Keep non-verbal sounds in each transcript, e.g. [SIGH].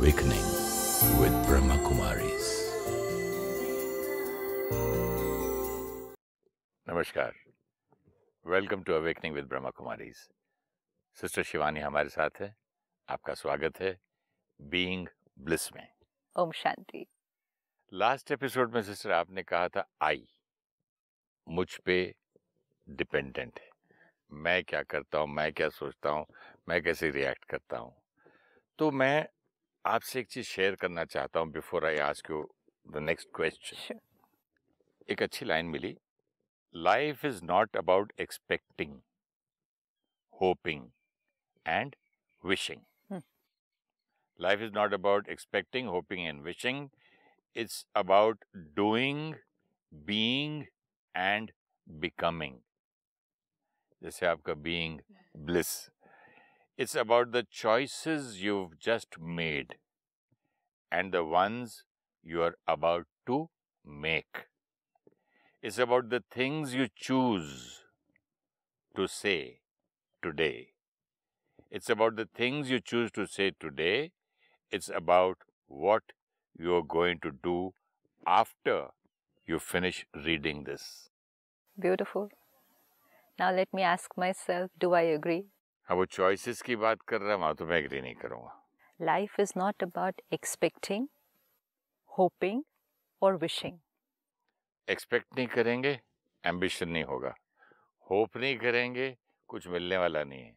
awakening with Brahma Kumaris. Namaskar. Welcome to Awakening with Brahma Kumaris. Sister Shivani हमारे साथ है आपका स्वागत है Being Bliss में ओम शांति लास्ट एपिसोड में सिस्टर आपने कहा था आई मुझ पे डिपेंडेंट है मैं क्या करता हूँ मैं क्या सोचता हूँ मैं कैसे रिएक्ट करता हूँ तो मैं आपसे एक चीज शेयर करना चाहता हूँ before I ask you the next question एक अच्छी लाइन मिली life is not about expecting hoping and wishing hmm. Life is not about expecting hoping and wishing it's about doing being and becoming जैसे आपका being bliss It's about the choices you've just made and the ones you're about to make. It's about the things you choose to say today. It's about the things you choose to say today. It's about what you're going to do after you finish reading this. Beautiful. Now let me ask myself, do I agree? अब वो choices की बात कर रहा वहाँ तो मैं agree नहीं करूँगा life is not about expecting hoping और विशिंग एक्सपेक्ट नहीं करेंगे एम्बिशन नहीं होगा होप नहीं करेंगे कुछ मिलने वाला नहीं है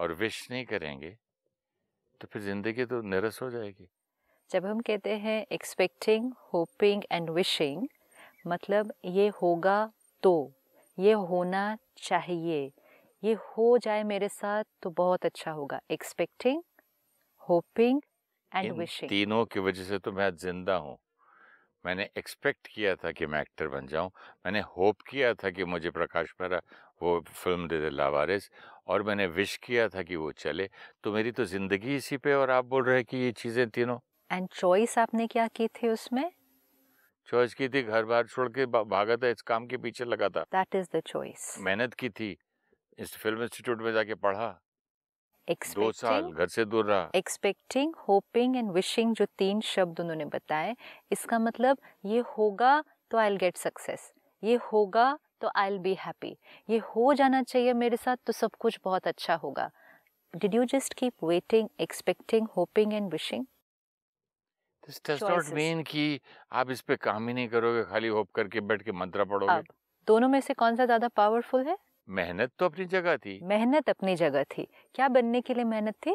और विश नहीं करेंगे तो फिर जिंदगी तो निरस हो जाएगी जब हम कहते हैं एक्सपेक्टिंग होपिंग एंड विशिंग मतलब ये होगा तो ये होना चाहिए ये हो जाए मेरे साथ तो बहुत अच्छा होगा एक्सपेक्टिंग होपिंग एंड विशिंग तीनों की वजह से तो मैं जिंदा हूँ मैंने एक्सपेक्ट किया था कि मैं एक्टर बन जाऊं मैंने होप किया था कि मुझे प्रकाश मेरा वो फिल्म दे दे लावारिस और मैंने विश किया था कि वो चले तो मेरी तो जिंदगी इसी पे और आप बोल रहे हैं कि ये चीज़ें तीनों एंड चॉइस आपने क्या की थी उसमें चॉइस की थी घर बार छोड़ के भागा था इस काम के पीछे लगा था दैट इज द चॉइस मेहनत की थी इस फिल्म इंस्टीट्यूट में जाके पढ़ा दो साल घर से दूर रहा एक्सपेक्टिंग होपिंग एंड विशिंग जो तीन शब्द उन्होंने बताए इसका मतलब ये होगा तो आई गेट सक्सेस ये होगा तो आई बी हैप्पी ये हो जाना चाहिए मेरे साथ तो सब कुछ बहुत अच्छा होगा did you just keep waiting expecting hoping and wishing this does not mean कि आप इस पे काम ही नहीं करोगे खाली होप करके बैठ के मंत्र पढ़ोगे दोनों में से कौन सा ज्यादा पावरफुल है मेहनत तो अपनी जगह थी मेहनत अपनी जगह थी क्या बनने के लिए मेहनत थी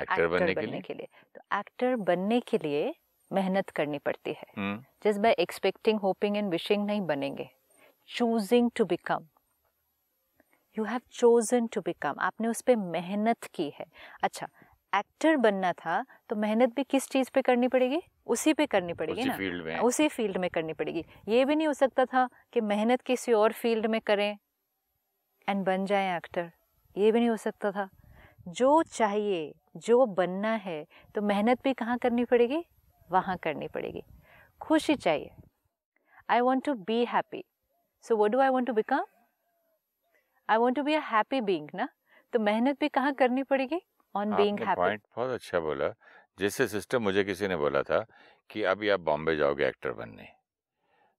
एक्टर बनने, बनने के लिए तो एक्टर बनने के लिए मेहनत करनी पड़ती है just by expecting hoping and wishing नहीं बनेंगे choosing to become you have chosen to become आपने उस पर मेहनत की है अच्छा एक्टर बनना था तो मेहनत भी किस चीज़ पे करनी पड़ेगी उसी पे करनी पड़ेगी ना फील्ड में उसी फील्ड में करनी पड़ेगी ये भी नहीं हो सकता था कि मेहनत किसी और फील्ड में करें एंड बन जाएं एक्टर ये भी नहीं हो सकता था जो चाहिए जो बनना है तो मेहनत भी कहाँ करनी पड़ेगी वहाँ करनी पड़ेगी खुशी चाहिए I want to be happy so what do I want to become I want to be a happy being ना तो मेहनत भी कहाँ करनी पड़ेगी ऑन बींग पॉइंट बहुत अच्छा बोला जैसे सिस्टम मुझे किसी ने बोला था कि अभी आप बॉम्बे जाओगे एक्टर बनने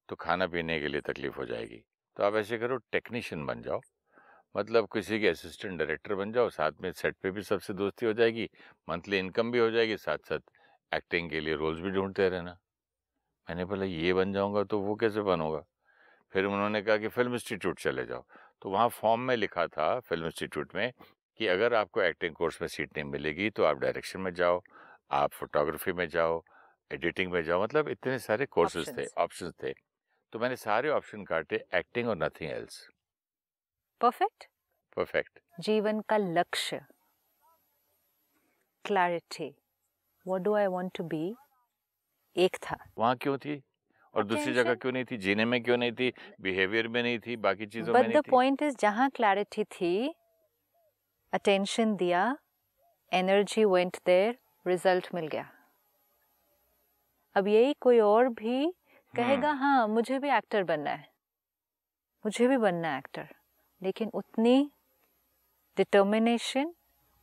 तो खाना पीने के लिए तकलीफ हो जाएगी तो आप ऐसे करो टेक्नीशियन बन जाओ मतलब किसी के असिस्टेंट डायरेक्टर बन जाओ साथ में सेट पे भी सबसे दोस्ती हो जाएगी मंथली इनकम भी हो जाएगी साथ साथ एक्टिंग के लिए रोल्स भी ढूंढते रहना मैंने बोला ये बन जाऊंगा तो वो कैसे बनूंगा फिर उन्होंने कहा कि फिल्म इंस्टीट्यूट चले जाओ तो वहाँ फॉर्म में लिखा था फिल्म इंस्टीट्यूट में कि अगर आपको एक्टिंग कोर्स में सीट नहीं मिलेगी तो आप डायरेक्शन में जाओ आप फोटोग्राफी में जाओ एडिटिंग में जाओ मतलब इतने सारे कोर्सेज थे ऑप्शन थे तो मैंने सारे ऑप्शन काटे एक्टिंग और नथिंग एल्स परफेक्ट परफेक्ट जीवन का लक्ष्य clarity what do I want to be एक था वहां क्यों थी और दूसरी जगह क्यों नहीं थी जीने में क्यों नहीं थी बिहेवियर में नहीं थी बाकी चीजों में नहीं थी पॉइंट इज जहां क्लैरिटी थी अटेंशन दिया एनर्जी वेंट देयर रिजल्ट मिल गया अब यही कोई और भी कहेगा हम्म। हाँ मुझे भी एक्टर बनना है मुझे भी बनना है एक्टर लेकिन उतनी डिटर्मिनेशन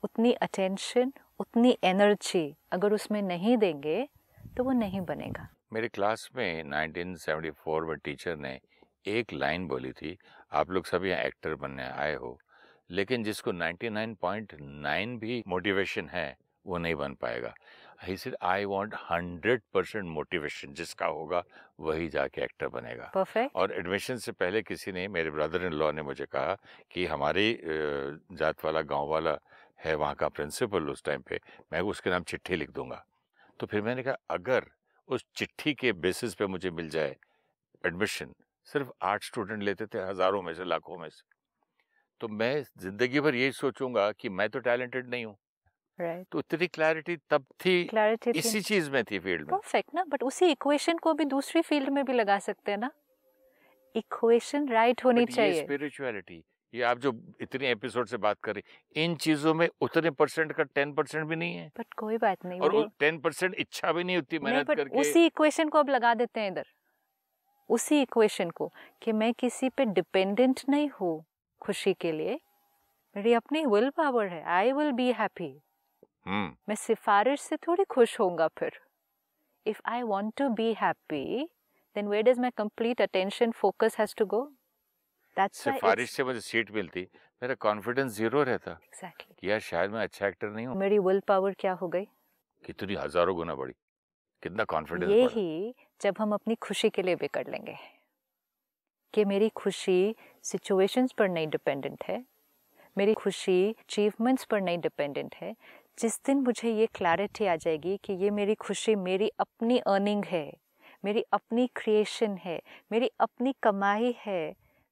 उतनी अटेंशन उतनी एनर्जी अगर उसमें नहीं देंगे तो वो नहीं बनेगा मेरे क्लास में 1974 में टीचर ने एक लाइन बोली थी आप लोग सभी यहाँ एक्टर बनने आए हो लेकिन जिसको 99.9 भी मोटिवेशन है वो नहीं बन पाएगा ही आई वॉन्ट 100 परसेंट मोटिवेशन जिसका होगा वही जाके एक्टर बनेगा Perfect. और एडमिशन से पहले किसी ने मेरे ब्रदर इन लॉ ने मुझे कहा कि हमारे जात वाला गाँव वाला है वहाँ का प्रिंसिपल उस टाइम पे मैं उसके नाम चिट्ठी लिख दूंगा तो फिर मैंने कहा अगर उस चिट्ठी के बेसिस पे मुझे मिल जाए एडमिशन सिर्फ आठ स्टूडेंट लेते थे हज़ारों में से लाखों में से तो मैं ज़िंदगी भर यही सोचूंगा कि मैं तो टैलेंटेड नहीं हूँ right. तो उतनी क्लैरिटी तब थी क्लैरिटी इसी चीज में थी फील्ड में परफेक्ट ना बट उसी इक्वेशन को भी दूसरी फील्ड में भी लगा सकते हैं ना इक्वेशन राइट होनी चाहिए स्पिरिचुअलिटी ये आप जो इतने एपिसोड से बात कर रहे इन चीजों में उतने परसेंट का टेन परसेंट भी नहीं है बट कोई बात नहीं और टेन परसेंट इच्छा भी नहीं होती मेहनत करके उसी इक्वेशन को अब लगा देते हैं इधर उसी इक्वेशन को कि मैं किसी पे डिपेंडेंट नहीं हूँ खुशी के लिए मेरी अपनी विल पावर है I will be happy Hmm. मैं सिफारिश से थोड़ी खुश होऊंगा फिर if I want to be happy then where does my complete attention focus has to go That's सिफारिश से मुझे सीट मिलती मेरा कॉन्फिडेंस जीरो रहता exactly. यार शायद मैं अच्छा एक्टर नहीं हूं मेरी विल पावर क्या हो गई कितनी हजारों गुना बड़ी कितना कॉन्फिडेंस यही जब हम अपनी खुशी के लिए बिगड़ लेंगे कि मेरी खुशी सिचुएशंस पर नहीं डिपेंडेंट है मेरी खुशी अचीवमेंट्स पर नहीं डिपेंडेंट है जिस दिन मुझे ये क्लैरिटी आ जाएगी कि ये मेरी खुशी मेरी अपनी अर्निंग है मेरी अपनी क्रिएशन है मेरी अपनी कमाई है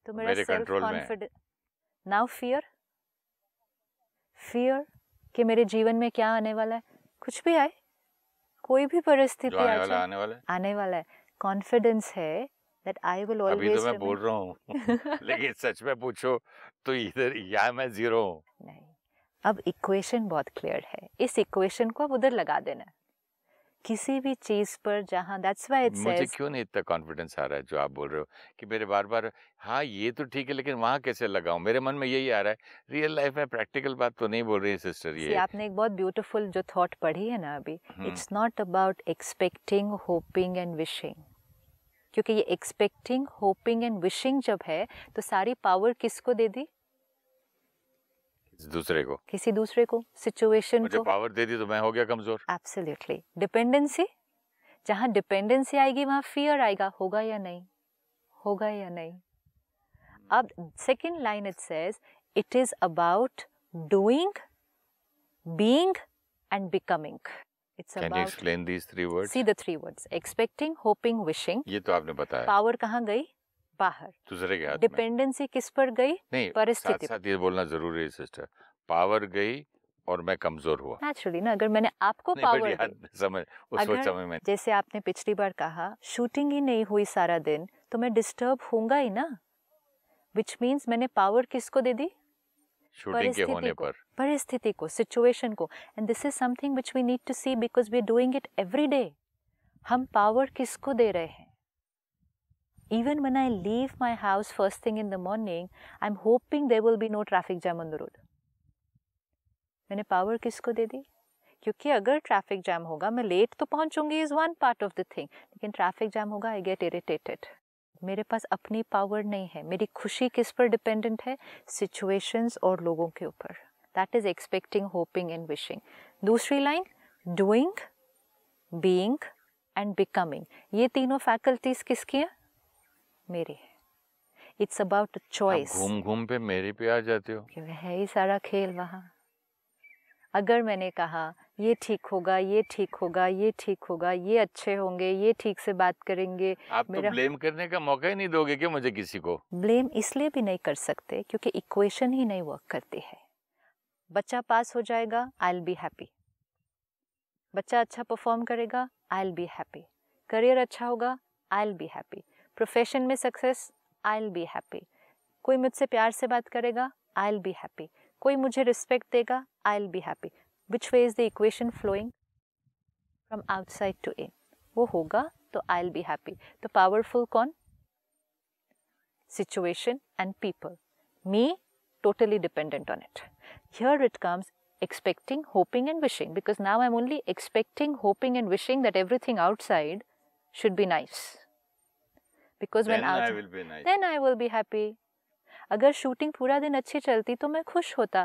तो मेरा self confidence now fear fear कि मेरे जीवन में क्या आने वाला है कुछ भी आए कोई भी परिस्थिति आने वाला है कॉन्फिडेंस है दैट आई विल ऑलवेज अभी तो मैं बोल रहा हूँ [LAUGHS] [LAUGHS] लेकिन सच में पूछो तो इधर या मैं जीरो हूँ नहीं अब इक्वेशन बहुत क्लियर है इस इक्वेशन को अब उधर लगा देना किसी भी चीज पर जहाँ दैट्स व्हाई इट मुझे क्यों नहीं इतना कॉन्फिडेंस आ रहा है जो आप बोल रहे हो कि मेरे बार बार हाँ ये तो ठीक है लेकिन वहाँ कैसे लगाऊं मेरे मन में यही आ रहा है रियल लाइफ में प्रैक्टिकल बात तो नहीं बोल रही है सिस्टर ये आपने एक बहुत ब्यूटीफुल जो थॉट पढ़ी है ना अभी it's not about expecting hoping and wishing क्योंकि ये एक्सपेक्टिंग होपिंग एंड विशिंग जब है तो सारी पावर किसको दे दी दूसरे को किसी दूसरे को सिचुएशन को पावर दे दी तो मैं हो गया कमजोर एब्सोल्युटली डिपेंडेंसी जहां डिपेंडेंसी आएगी वहां फियर आएगा होगा या नहीं होगा या नहीं हम्म। अब second line it says it is about doing being and becoming it's Can about, you explain these three words? See the three words. Expecting, hoping, wishing. ये तो आपने बताया. Power कहाँ गई? बाहर. दूसरे के हाथ Dependency किस पर गई? नहीं. परिस्थिति. साथ साथ ये बोलना जरूरी है सिस्टर. पावर गई और मैं कमजोर हुआ नेचुरली ना अगर मैंने आपको पावर समझ उस अगर, समय में जैसे आपने पिछली बार कहा शूटिंग ही नहीं हुई सारा दिन तो मैं डिस्टर्ब होऊंगा ही ना Which means मैंने पावर किसको दे दी शूटिंग के होने पर परिस्थिति को सिचुएशन को and this is something which we need to see because we doing it every day हम पावर किसको दे रहे हैं even I leave leave house first thing in the morning I am hoping there will be no traffic jam on the road मैंने power किसको दे दी क्योंकि अगर ट्रैफिक जैम होगा मैं लेट तो पहुंचूंगी is one part of the thing लेकिन ट्रैफिक जैम होगा आई गेट इरिटेटेड मेरे पास अपनी पावर नहीं है मेरी खुशी किस पर डिपेंडेंट है सिचुएशंस और लोगों के ऊपर that is expecting hoping and wishing दूसरी line doing being and becoming ये तीनों फैकल्टीज किसकी हैं मेरी इट्स अबाउट चॉइस घूम घूम पे मेरे पे आ जाते हो क्योंकि है ही सारा खेल वहाँ अगर मैंने कहा ये ठीक होगा ये ठीक होगा ये ठीक होगा ये अच्छे होंगे ये ठीक से बात करेंगे आप तो मेरा... तो ब्लेम करने का मौका ही नहीं दोगे क्या मुझे किसी को ब्लेम इसलिए भी नहीं कर सकते क्योंकि इक्वेशन ही नहीं वर्क करती है बच्चा पास हो जाएगा आई एल बी हैप्पी बच्चा अच्छा परफॉर्म करेगा I'll be happy career अच्छा होगा I'll be happy profession में success I'll be happy कोई मुझसे प्यार से बात करेगा आई एल बी हैप्पी कोई मुझे रिस्पेक्ट देगा I'll be happy which way is the equation flowing from outside to in वो होगा तो आई विल बी हैप्पी तो पावरफुल कौन situation and people me totally dependent on it. Here it comes expecting, hoping, and wishing because now I'm only expecting, hoping, and wishing that everything outside should be nice. Because then when out, I will be nice. then I will be happy. अगर shooting पूरा दिन अच्छी चलती तो मैं खुश होता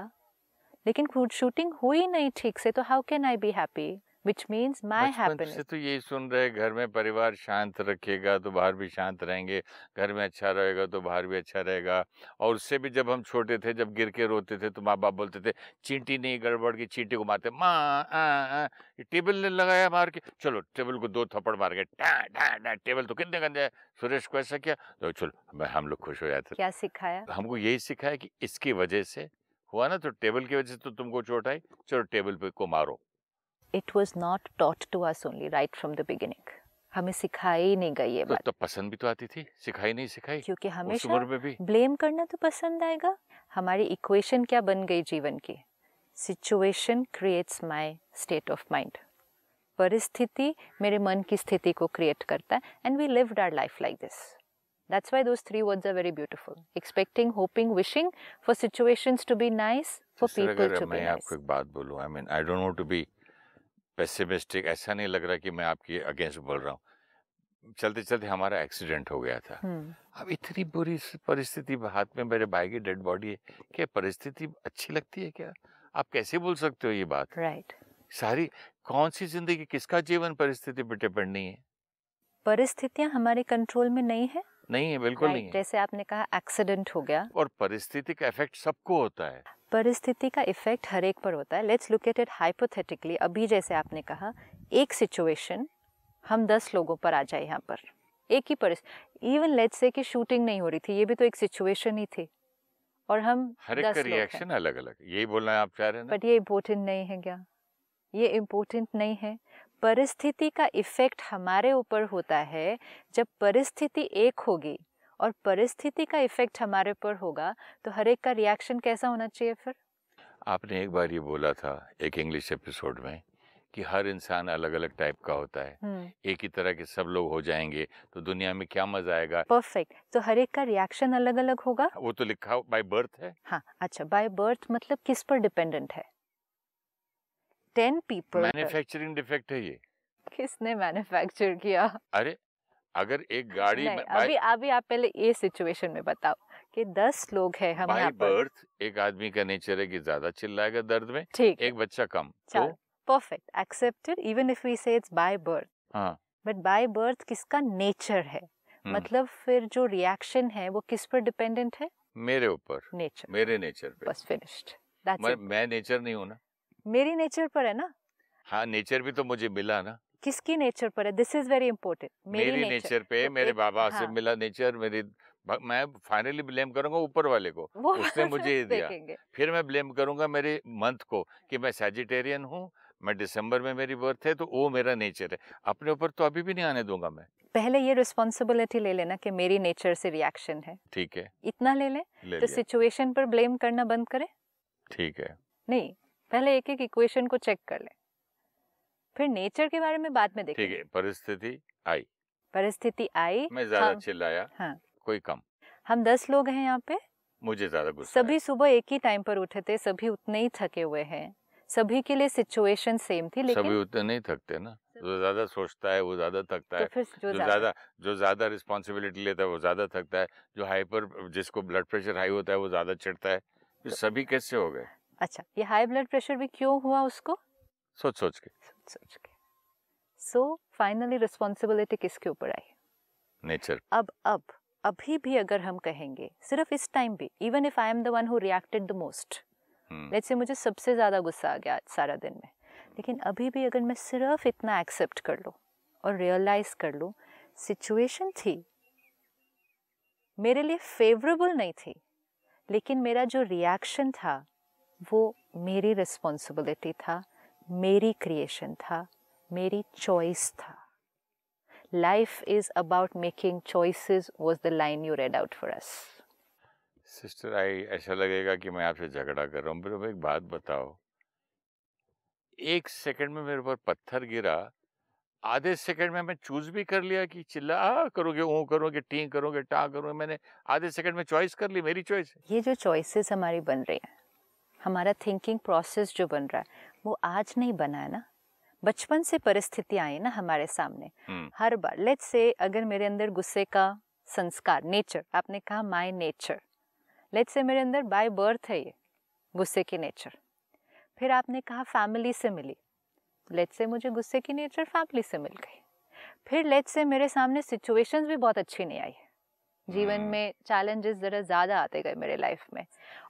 लेकिन शूटिंग हुई नहीं ठीक से तो how can I be happy which means my happiness तो यही सुन रहे घर में परिवार शांत रखेगा तो बाहर भी शांत रहेंगे घर में अच्छा रहेगा तो बाहर भी अच्छा रहेगा और उससे भी जब हम छोटे थे जब गिर के रोते थे तो माँ बाप बोलते थे चींटी नहीं गड़बड़ की चींटी को मारते माँ टेबल ने लगाया मार के चलो टेबल को दो थप्पड़ मार गए टेबल तो कितने गंदे सुरेश को ऐसा किया तो चलो हम लोग खुश हो जाते क्या सिखाया हमको यही सिखाया कि इसकी वजह से हुआ ना तो टेबल की वजह से तो तुमको चोट आई चलो टेबल पे को मारो it was not taught to us only right from the beginning हमें सिखाई नहीं गई है तो, बात तो पसंद भी तो आती थी सिखाई नहीं सिखाई क्योंकि हमेशा ब्लेम करना तो पसंद आएगा हमारी इक्वेशन क्या बन गई जीवन की situation creates my state of mind परिस्थिति मेरे मन की स्थिति को क्रिएट करता है and we lived our life like this That's why those three words are very beautiful. Expecting, hoping, wishing for situations to be nice, for people to be मैं nice. आपको एक बात बोलूँ I mean I don't want to be pessimistic ऐसा नहीं लग रहा कि मैं आपके अगेंस्ट बोल रहा हूँ चलते चलते हमारा एक्सीडेंट हो गया था हम्म। अब इतनी बुरी परिस्थिति हाथ में मेरे भाई की डेड बॉडी है क्या परिस्थिति अच्छी लगती है क्या आप कैसे बोल सकते हो ये बात राइट right. सारी कौन सी जिंदगी किसका जीवन परिस्थिति पर डिपेंड नहीं है परिस्थितियां हमारे कंट्रोल में नहीं है नहीं है बिल्कुल नहीं जैसे आपने कहा एक्सीडेंट हो गया और परिस्थिति का इफेक्ट सबको होता है परिस्थिति का इफेक्ट हर एक पर होता है let's look at it hypothetically अभी जैसे आपने कहा एक सिचुएशन हम दस लोगों पर आ जाए यहाँ पर एक ही परिस्थिति इवन लेट्स से कि शूटिंग नहीं हो रही थी ये भी तो एक सिचुएशन ही थी और हम हर एक का रिएक्शन अलग अलग यही बोलना आप चाह रहे हैं बट ये इम्पोर्टेंट नहीं है क्या ये इम्पोर्टेंट नहीं है परिस्थिति का इफ़ेक्ट हमारे ऊपर होता है जब परिस्थिति एक होगी और परिस्थिति का इफ़ेक्ट हमारे ऊपर होगा तो हर एक का रिएक्शन कैसा होना चाहिए फिर आपने एक बार ये बोला था एक इंग्लिश एपिसोड में कि हर इंसान अलग अलग टाइप का होता है हम्म। एक ही तरह के सब लोग हो जाएंगे तो दुनिया में क्या मजा आएगा परफेक्ट तो हर एक का रिएक्शन अलग अलग होगा वो तो लिखा बाय बर्थ है हाँ अच्छा बाय बर्थ मतलब किस पर डिपेंडेंट है टेन पीपल मैन्युफैक्चरिंग डिफेक्ट है ये किसने मैन्युफैक्चर किया अरे अगर एक गाड़ी नहीं, में, अभी अभी आप पहले ये सिचुएशन में बताओ कि दस लोग हैं हम यहाँ बर्थ एक आदमी का नेचर है कि ज्यादा चिल्लाएगा दर्द में ठीक एक बच्चा कम perfect accepted even if we say it's by birth but by birth किसका नेचर है हम्म। मतलब फिर जो रिएक्शन है वो किस पर डिपेंडेंट है मेरे ऊपर नेचर मेरे नेचर पे बस फिनिश्ड मैं, मैं नेचर नहीं हूँ ना मेरी नेचर पर है ना हाँ नेचर भी तो मुझे मिला ना किसकी नेचर पर है दिस इज वेरी इम्पोर्टेंट मेरी, नेचर, पे तो मेरे बाबा से हाँ। मिला नेचर मेरी मैं फाइनली ब्लेम करूंगा ऊपर वाले को [LAUGHS] उसने मुझे ये दिया फिर मैं ब्लेम करूंगा मेरे मंथ को कि मैं सेजिटेरियन हूँ मैं दिसंबर में मेरी बर्थ है तो वो मेरा नेचर है अपने ऊपर तो अभी भी नहीं आने दूंगा मैं पहले ये रिस्पॉन्सिबिलिटी ले लेना कि मेरी नेचर से रिएक्शन है ठीक है इतना ले लें ले तो सिचुएशन पर ब्लेम करना बंद करें ठीक है नहीं पहले एक एक इक्वेशन को चेक कर ले फिर नेचर के बारे में बाद में देखें ठीक है परिस्थिति आई परिस्थिति आई मैं ज्यादा हाँ, चिल्लाया हाँ कोई कम हम दस लोग हैं यहाँ पे मुझे ज्यादा गुस्सा सभी सुबह एक ही टाइम पर उठे थे सभी उतने ही थके हुए हैं सभी के लिए सिचुएशन सेम थी लेकिन सभी उतने नहीं थकते ना जो ज्यादा सोचता है वो ज्यादा थकता तो है फिर जो ज्यादा जो ज्यादा रिस्पॉन्सिबिलिटी लेता है वो ज्यादा थकता है जो हाइपर जिसको ब्लड प्रेशर हाई होता है वो ज्यादा चिड़ता है तो सभी कैसे हो गए अच्छा ये हाई ब्लड प्रेशर भी क्यों हुआ उसको सोच सोच के सोच सोच के सो फाइनली रिस्पॉन्सिबिलिटी किसके ऊपर आई नेचर अब अब अभी भी अगर हम कहेंगे सिर्फ इस टाइम भी even if I am the one who reacted the most let's say मुझे सबसे ज़्यादा गुस्सा आ गया आज सारा दिन में लेकिन अभी भी अगर मैं सिर्फ इतना एक्सेप्ट कर लूँ और रियलाइज कर लूँ सिचुएशन थी मेरे लिए फेवरेबल नहीं थी लेकिन मेरा जो रिएक्शन था वो मेरी रिस्पॉन्सिबिलिटी था मेरी क्रिएशन था मेरी चॉइस था life is about making choices was the line you read out for us sister I ऐसा लगेगा कि मैं आपसे झगड़ा कर रहा हूँ एक बात बताओ एक सेकंड में मेरे ऊपर पत्थर गिरा आधे सेकंड में मैं चूज भी कर लिया कि चिल्ला करोगे ऊँ करोगे टी करोगे टा करोगे मैंने आधे सेकंड में चॉइस कर ली मेरी चॉइस ये जो चॉइसेस हमारी बन रही हैं हमारा थिंकिंग प्रोसेस जो बन रहा है वो आज नहीं बना है ना बचपन से परिस्थितियाँ आई ना हमारे सामने hmm. Her bar let's say अगर मेरे अंदर गुस्से का संस्कार नेचर आपने कहा माय नेचर लेट्स से मेरे अंदर बाय बर्थ है ये गुस्से की नेचर फिर आपने कहा फैमिली से मिली लेट्स से मुझे गुस्से की नेचर फैमिली से मिल गई फिर लेट्स से मेरे सामने सिचुएशंस भी बहुत अच्छी नहीं आई जीवन हम्म। में चैलेंजेस ज़रा ज़्यादा आते गए मेरे लाइफ में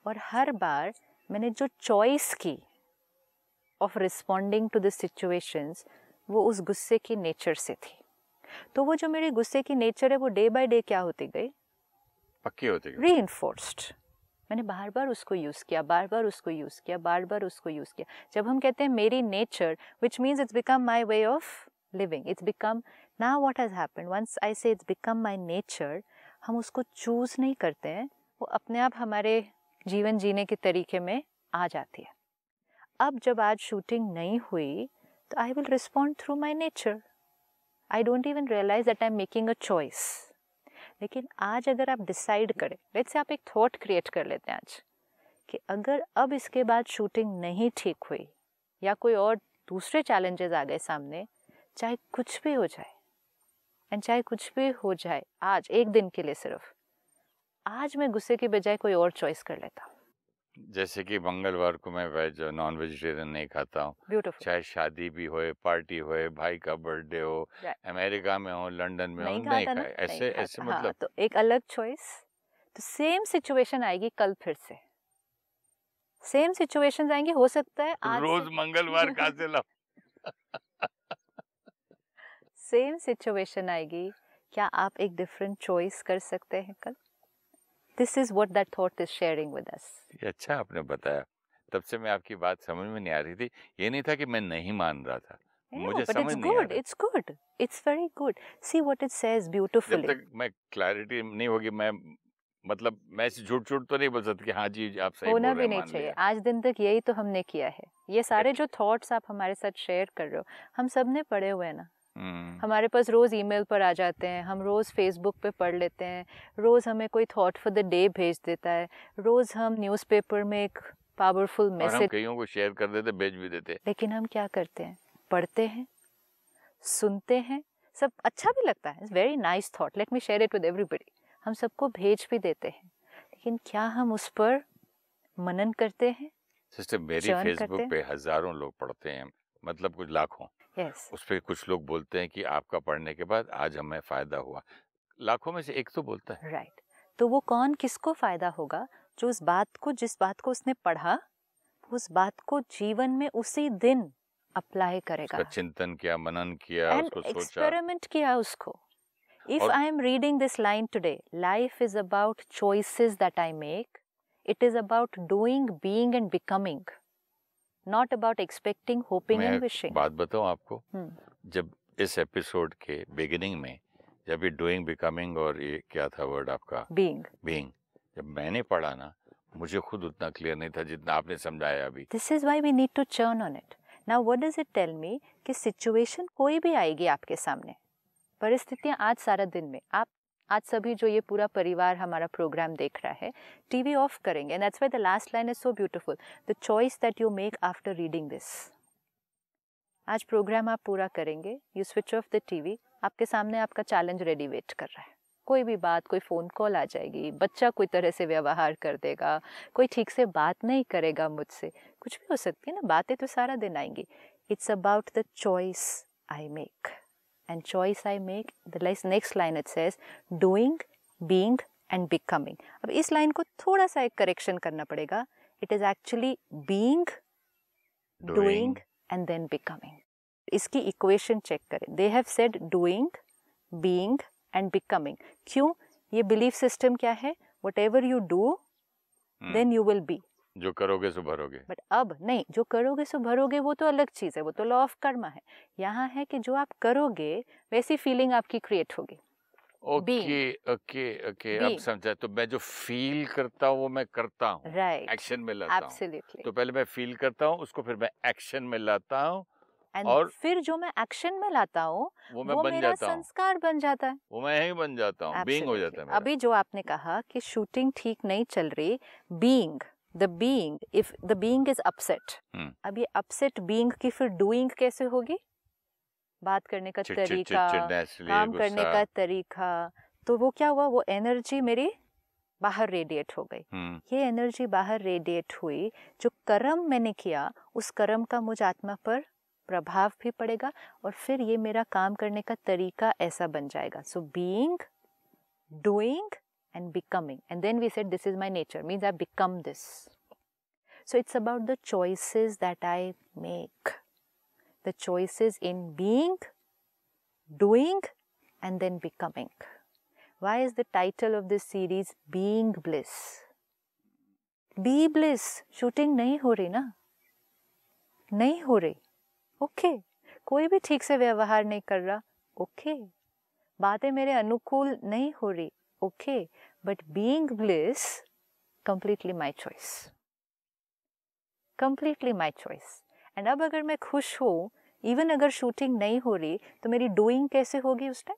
और हर बार मैंने जो चॉइस की of responding to this situations वो उस गुस्से की नेचर से थी तो वो जो मेरी गुस्से की नेचर है वो डे बाय डे क्या होती गई पक्की होती री इन्फोर्स्ड मैंने बार बार उसको यूज़ किया बार बार उसको यूज़ किया बार बार उसको यूज़ किया जब हम कहते हैं मेरी nature which means it's become my way of living it's become ना what has happen once I say it's become my nature हम उसको चूज़ नहीं करते हैं वो अपने आप हमारे जीवन जीने के तरीके में आ जाती है अब जब आज शूटिंग नहीं हुई तो I will respond through my nature I don't even realise that I am making a choice लेकिन आज अगर आप डिसाइड करें लेट से आप एक थॉट क्रिएट कर लेते हैं आज कि अगर अब इसके बाद शूटिंग नहीं ठीक हुई या कोई और दूसरे चैलेंजेस आ गए सामने चाहे कुछ भी हो जाए एंड चाहे कुछ भी हो जाए आज एक दिन के लिए सिर्फ आज मैं गुस्से के बजाय कोई और चॉइस कर लेता जैसे कि मंगलवार को मैं वेज और नॉन वेजिटेरियन नहीं खाता हूँ चाहे शादी भी होए पार्टी होए भाई का बर्थडे हो अमेरिका में हो लंदन में नहीं हो नहीं खाए ऐसे ऐसे मतलब हाँ, मतलब तो एक अलग चॉइस तो सेम सिचुएशन आएगी कल फिर से सेम सिचुएशन आएंगे हो सकता है आज रोज मंगलवार का से लो सेम सिचुएशन आएगी क्या आप एक डिफरेंट चॉइस कर सकते हैं कल this is what that thought is sharing with us ये अच्छा आपने बताया तब से मैं आपकी बात समझ में नहीं आ रही थी ये नहीं था कि मैं नहीं मान रहा था मुझे समझ नहीं जब तक मैं क्लैरिटी नहीं होगी मैं मतलब मैं झूठ झूठ तो नहीं बोल सकती कि हाँ जी आप सही होना भी नहीं चाहिए आज दिन तक यही तो हमने किया है ये सारे अच्छा। जो थॉट्स आप हमारे साथ शेयर कर रहे हो हम सब ने पढ़े हुए हैं ना हम्म। हमारे पास रोज़ ईमेल पर आ जाते हैं हम रोज़ फेसबुक पे पढ़ लेते हैं रोज़ हमें कोई थॉट फॉर द डे भेज देता है रोज़ हम न्यूज़पेपर में एक पावरफुल मैसेज कईयों को शेयर कर देते भेज भी देते लेकिन हम क्या करते हैं पढ़ते हैं सुनते हैं सब अच्छा भी लगता है very nice thought let me share it with everybody हम सबको भेज भी देते हैं लेकिन क्या हम उस पर मनन करते हैं सिस्टर मेरी फेसबुक पे हजारों लोग पढ़ते हैं मतलब कुछ लाखों yes. उस पर कुछ लोग बोलते हैं कि आपका पढ़ने के बाद आज हमें फायदा हुआ लाखों में से एक तो बोलता है राइट right. तो वो कौन किसको फायदा होगा जो उस बात को जिस बात को उसने पढ़ा उस बात को जीवन में उसी दिन अप्लाई करेगा चिंतन किया मनन किया एक्सपेरिमेंट किया उसको if I am reading this line today life is about choices that I make it is about doing being and becoming not about expecting hoping and wishing बात बताऊं आपको हम्म। जब इस एपिसोड के बिगिनिंग में जब ये डूइंग बिकमिंग और ये क्या था वर्ड आपका बीइंग बीइंग जब मैंने पढ़ा ना मुझे खुद उतना क्लियर नहीं था जितना आपने समझाया अभी this is why we need to churn on it now what does it tell me कि सिचुएशन कोई भी आएगी आपके सामने परिस्थितियां आज सारा दिन में आप आज सभी जो ये पूरा परिवार हमारा प्रोग्राम देख रहा है टीवी ऑफ करेंगे and that's why the last line is so beautiful the choice that you make after reading this आज प्रोग्राम आप पूरा करेंगे you switch off the TV आपके सामने आपका चैलेंज रेडी वेट कर रहा है कोई भी बात कोई फ़ोन कॉल आ जाएगी बच्चा कोई तरह से व्यवहार कर देगा कोई ठीक से बात नहीं करेगा मुझसे कुछ भी हो सकती है ना बातें तो सारा दिन आएंगी it's about the choice I make and choice I make the next line it says doing being and becoming अब इस लाइन को थोड़ा सा एक करेक्शन करना पड़ेगा it is actually being doing and then becoming इसकी इक्वेशन चेक करें they have said doing being and becoming क्यों ये बिलीफ सिस्टम क्या है what ever you do then you will be जो करोगे सो भरोगे बट अब नहीं जो करोगे सो भरोगे वो तो अलग चीज़ है वो तो लॉ ऑफ कर्मा है यहाँ है कि जो आप करोगे वैसी फीलिंग आपकी क्रिएट होगी ओके ओके ओके अब समझा तो मैं जो फील करता हूँ वो मैं करता हूँ राइट एक्शन में लाता हूँ तो पहले मैं फील करता हूँ उसको फिर मैं एक्शन में लाता हूँ और फिर जो मैं एक्शन में लाता हूँ वो, मैं वो बन मेरा जाता संस्कार बन जाता है वो मैं ही बन जाता हूँ बींग हो जाता है अभी जो आपने कहा कि शूटिंग ठीक नहीं चल रही being the being if the being is upset अब ये अपसेट बींग की फिर डूइंग कैसे होगी बात करने का तरीका काम करने का तरीका तो वो क्या हुआ वो एनर्जी मेरी बाहर रेडिएट हो गई हम्म। ये एनर्जी बाहर रेडिएट हुई जो कर्म मैंने किया उस कर्म का मुझ आत्मा पर प्रभाव भी पड़ेगा और फिर ये मेरा काम करने का तरीका ऐसा बन जाएगा so being doing and becoming. And then we said, This is my nature, means I become this. So it's about the choices that I make, the choices in being, doing, and then becoming. Why is the title of this series Being Bliss? Be bliss. Shooting? नहीं हो रही ना नहीं okay. Koi bhi ठीक से व्यवहार नहीं okay. बातें mere अनुकूल नहीं हो okay. But being bliss, completely my choice. Completely my choice and अब अगर मैं खुश हूँ इवन अगर शूटिंग नहीं हो रही तो मेरी डूइंग कैसे होगी उस टाइम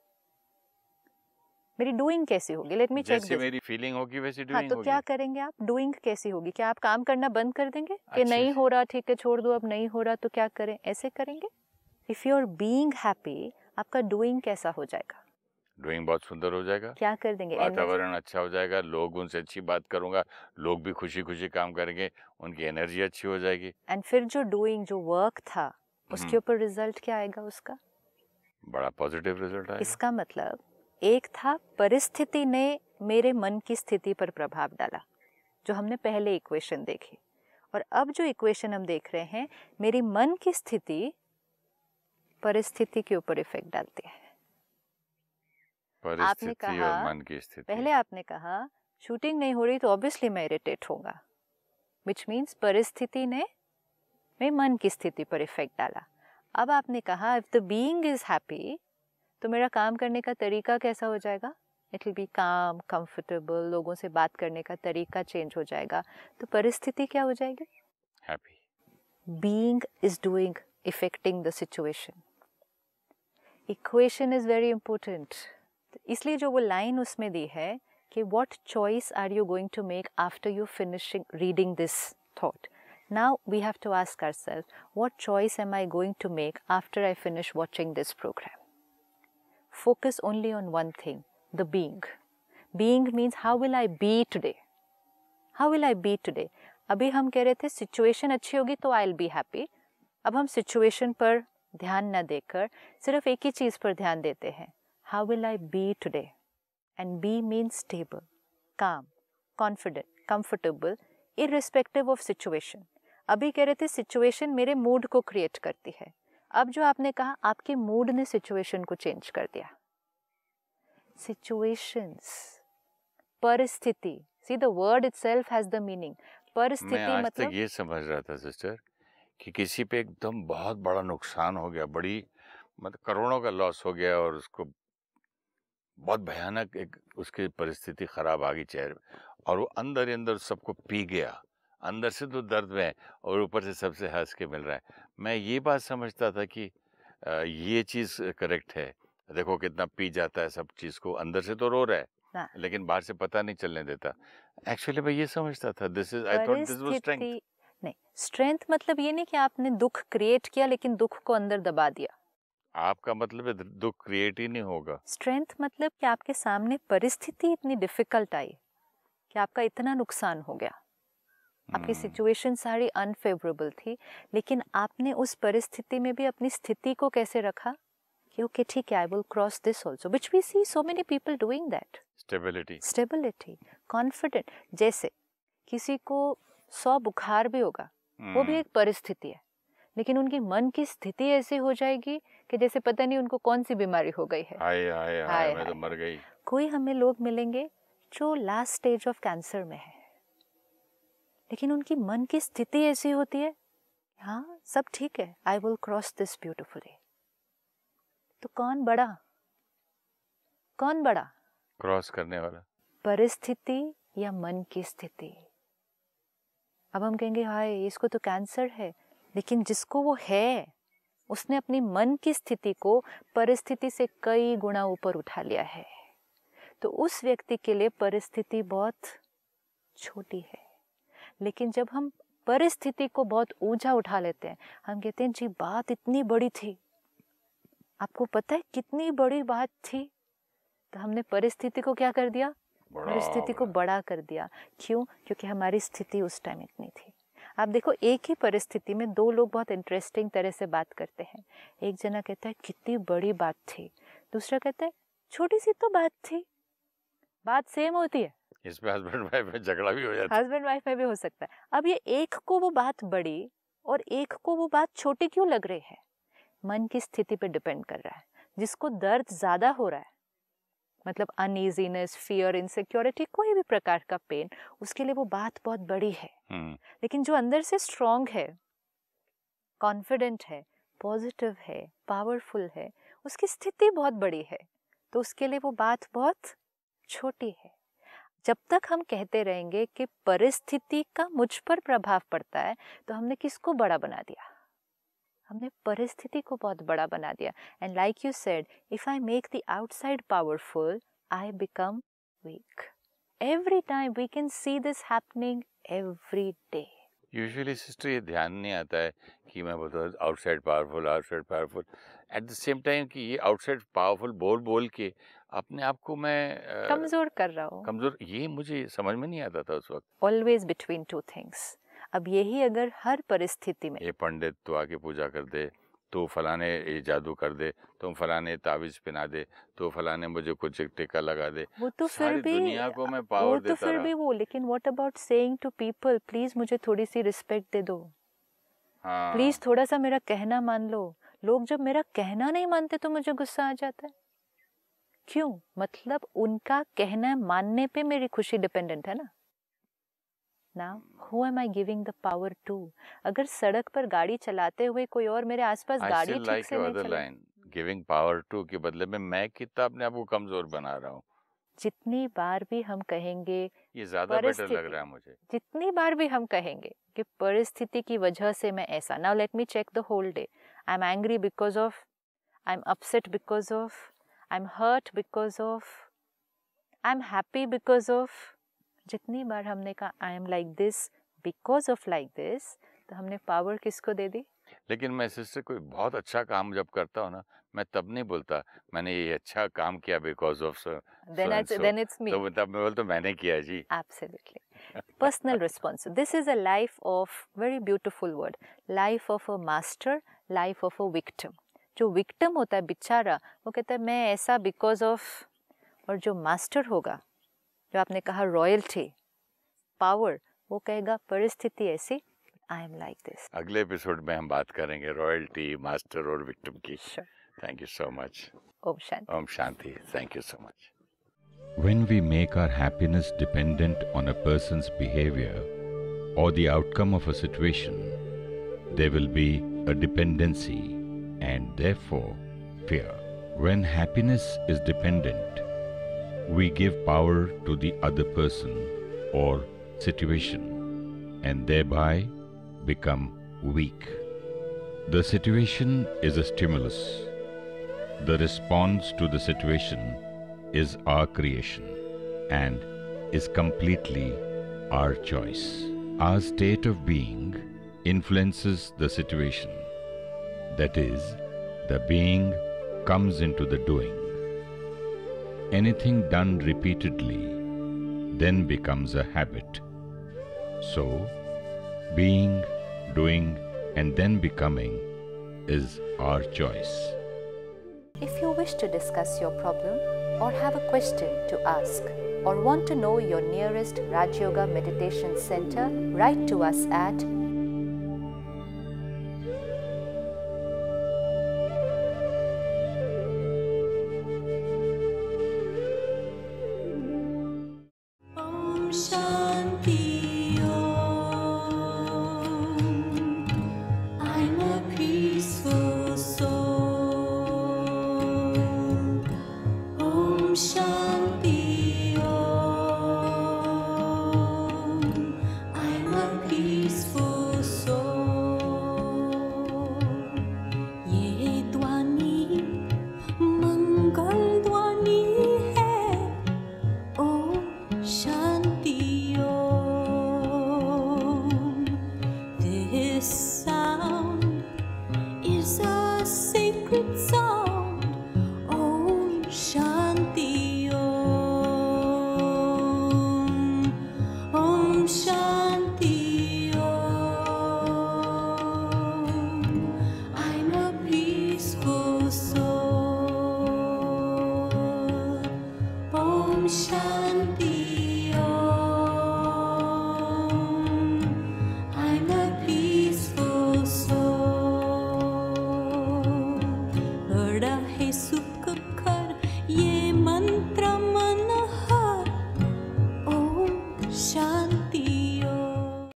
मेरी डूइंग कैसी होगी लेट मी चेक मेरी फीलिंग होगी वैसे हाँ तो क्या करेंगे आप डूइंग कैसी होगी क्या आप काम करना बंद कर देंगे कि अच्छा, नहीं अच्छा। हो रहा ठीक है छोड़ दो अब नहीं हो रहा तो क्या करें ऐसे करेंगे if you are being happy आपका डूइंग कैसा हो जाएगा ड्राइंग बहुत सुंदर हो जाएगा क्या कर देंगे वातावरण अच्छा हो जाएगा लोग उनसे अच्छी बात करूंगा लोग भी खुशी खुशी काम करेंगे उनकी एनर्जी अच्छी हो जाएगी एंड फिर जो डूइंग जो वर्क था उसके हम्म। ऊपर रिजल्ट क्या आएगा उसका बड़ा पॉजिटिव रिजल्ट आएगा इसका मतलब एक था परिस्थिति ने मेरे मन की स्थिति पर प्रभाव डाला जो हमने पहले इक्वेशन देखी और अब जो इक्वेशन हम देख रहे हैं मेरी मन की स्थिति परिस्थिति के ऊपर इफेक्ट डालती है आपने कहा मन की स्थिति पहले आपने कहा शूटिंग नहीं हो रही तो ऑब्वियसली मैं इरिटेट होगा विच मीन्स परिस्थिति ने मेरे मन की स्थिति पर इफेक्ट डाला अब आपने कहा if the being is happy तो मेरा काम करने का तरीका कैसा हो जाएगा इट विल बी काम कंफर्टेबल लोगों से बात करने का तरीका चेंज हो जाएगा तो परिस्थिति क्या हो जाएगी happy being is doing affecting the situation equation is very important इसलिए जो वो लाइन उसमें दी है कि what choice are you going to make after you finishing reading this thought Now we have to ask ourselves, what choice am I going to make after I finish watching this program? Focus only on one thing the being. Being means how will I be today? How will I be today? अभी हम कह रहे थे situation अच्छी होगी तो आई I'll be happy अब हम सिचुएशन पर ध्यान न देकर सिर्फ एक ही चीज़ पर ध्यान देते हैं How will I be today? And be means stable, calm, confident, comfortable, irrespective of situation. अभी कह रहे थे सिचुएशन मेरे मूड को क्रिएट करती है अब जो आपने कहा आपके मूड ने सिचुएशन को चेंज कर दिया सिचुएशंस परिस्थिति see the word itself has the meaning परिस्थिति मैं आज मतलब तक ये समझ रहा था सिस्टर कि किसी पे एकदम बहुत बड़ा नुकसान हो गया बड़ी मतलब करोड़ों का लॉस हो गया और उसको बहुत भयानक एक उसकी परिस्थिति ख़राब आ गई चेहरे और वो अंदर ही अंदर सबको पी गया अंदर से तो दर्द में और ऊपर से सबसे हंस के मिल रहा है मैं ये बात समझता था कि ये चीज़ करेक्ट है देखो कितना पी जाता है सब चीज़ को अंदर से तो रो रहा है हाँ। लेकिन बाहर से पता नहीं चलने देता एक्चुअली मैं ये समझता था this is I thought this was strength नहीं स्ट्रेंथ मतलब ये नहीं कि आपने दुख क्रिएट किया लेकिन दुख को अंदर दबा दिया आपका मतलब है दुख क्रिएट ही नहीं होगा स्ट्रेंथ मतलब कि आपके सामने परिस्थिति इतनी डिफिकल्ट आई कि आपका इतना नुकसान हो गया आपकी सिचुएशन हम्म। सारी अनफेवरेबल थी लेकिन आपने उस परिस्थिति में भी अपनी स्थिति को कैसे रखा कि ओके ठीक है I will cross this also which we see so many people doing that stability stability confident जैसे किसी को सौ बुखार भी होगा hmm. वो भी हम्म। एक परिस्थिति है लेकिन उनके मन की स्थिति ऐसी हो जाएगी कि जैसे पता नहीं उनको कौन सी बीमारी हो गई है आए, आए, आए, आए, मैं तो मर गई कोई हमें लोग मिलेंगे जो लास्ट स्टेज ऑफ कैंसर में है लेकिन उनकी मन की स्थिति ऐसी होती है हाँ सब ठीक है I will cross this beautifully तो कौन बड़ा कौन बड़ा क्रॉस करने वाला परिस्थिति या मन की स्थिति अब हम कहेंगे हाय इसको तो कैंसर है लेकिन जिसको वो है उसने अपनी मन की स्थिति को परिस्थिति से कई गुना ऊपर उठा लिया है तो उस व्यक्ति के लिए परिस्थिति बहुत छोटी है लेकिन जब हम परिस्थिति को बहुत ऊंचा उठा लेते हैं हम कहते हैं जी बात इतनी बड़ी थी आपको पता है कितनी बड़ी बात थी तो हमने परिस्थिति को क्या कर दिया परिस्थिति को बड़ा कर दिया क्यों क्योंकि हमारी स्थिति उस टाइम इतनी थी आप देखो एक ही परिस्थिति में दो लोग बहुत इंटरेस्टिंग तरह से बात करते हैं एक जना कहता है कितनी बड़ी बात थी दूसरा कहता है छोटी सी तो बात थी बात सेम होती है इसमें हस्बैंड वाइफ में झगड़ा भी हो जाता है हस्बैंड वाइफ में भी हो सकता है अब ये एक को वो बात बड़ी और एक को वो बात छोटी क्यों लग रही है मन की स्थिति पे डिपेंड कर रहा है जिसको दर्द ज़्यादा हो रहा है मतलब अनईजीनेस फियर इनसिक्योरिटी कोई भी प्रकार का पेन उसके लिए वो बात बहुत बड़ी है हम्म। लेकिन जो अंदर से स्ट्रांग है कॉन्फिडेंट है पॉजिटिव है पावरफुल है उसकी स्थिति बहुत बड़ी है तो उसके लिए वो बात बहुत छोटी है जब तक हम कहते रहेंगे कि परिस्थिति का मुझ पर प्रभाव पड़ता है तो हमने किसको बड़ा बना दिया हमने परिस्थिति को बहुत बड़ा बना दिया and like you said if I make the outside powerful I become weak every time we can see this happening every day usually sister ये ध्यान नहीं आता है कि मैं बोलता हूँ outside powerful outside powerful at the same time कि ये आउटसाइड पावरफुल बोल बोल के अपने आप को मैं कमजोर कर रहा हूँ कमजोर ये मुझे समझ में नहीं आता था उस वक्त ऑलवेज बिटवीन टू थिंग्स अब यही अगर हर परिस्थिति में ये पंडित तो आके पूजा कर दे तो फलाने ये जादू कर दे तुम तो फलाने ताबीज पहना दे तो फलाने मुझे कुछ एक टिका लगा दे वो तो फिर भी दुनिया को मैं पावर वो तो देता फिर भी वो लेकिन what about saying to people please मुझे थोड़ी सी रिस्पेक्ट दे दो हाँ। प्लीज थोड़ा सा मेरा कहना मान लो लोग जब मेरा कहना नहीं मानते तो मुझे गुस्सा आ जाता है क्यों मतलब उनका कहना मानने पे मेरी खुशी डिपेंडेंट है ना ना who am I giving the power to अगर सड़क पर गाड़ी चलाते हुए कोई और मेरे आसपास गाड़ी ठीक like से नहीं चला लाइन गिविंग पावर टू के बदले में मैं कितना अपने आप को कमजोर बना रहा हूँ जितनी बार भी हम कहेंगे ये ज्यादा बेटर लग रहा है मुझे जितनी बार भी हम कहेंगे कि परिस्थिति की वजह से मैं ऐसा now let me check the whole day I am angry because of I am upset because of I am hurt because of I am happy because of जितनी बार हमने कहा I am like this because of like this तो हमने power किसको दे दी लेकिन मैं सिस्टर कोई बहुत अच्छा काम जब करता हूँ ना मैं तब नहीं बोलता मैंने ये अच्छा काम किया because of then it's me तो तब मैं बोलता मैंने किया जी absolutely personal response this is a life of very beautiful word life of a master life of a victim जो विक्टिम होता है बिचारा वो कहता है मैं ऐसा बिकॉज ऑफ और जो मास्टर होगा जब आपने कहा रॉयल्टी पावर वो कहेगा परिस्थिति ऐसी आई एम लाइक दिस अगले एपिसोड में हम बात करेंगे रॉयल्टी मास्टर और विक्टिम की थैंक यू सो मच ओम शांति ओम शांति thank you so much When we make our happiness dependent on a person's behavior or the outcome of a situation, there will be a dependency and therefore fear. When happiness is dependent we give power to the other person or situation and thereby become weak. The situation is a stimulus. The response to the situation is our creation and is completely our choice. Our state of being influences the situation. That is, the being comes into the doing anything done repeatedly then becomes a habit. So, being, doing and then becoming is our choice. If you wish to discuss your problem or have a question to ask or want to know your nearest Raj Yoga Meditation Center, write to us at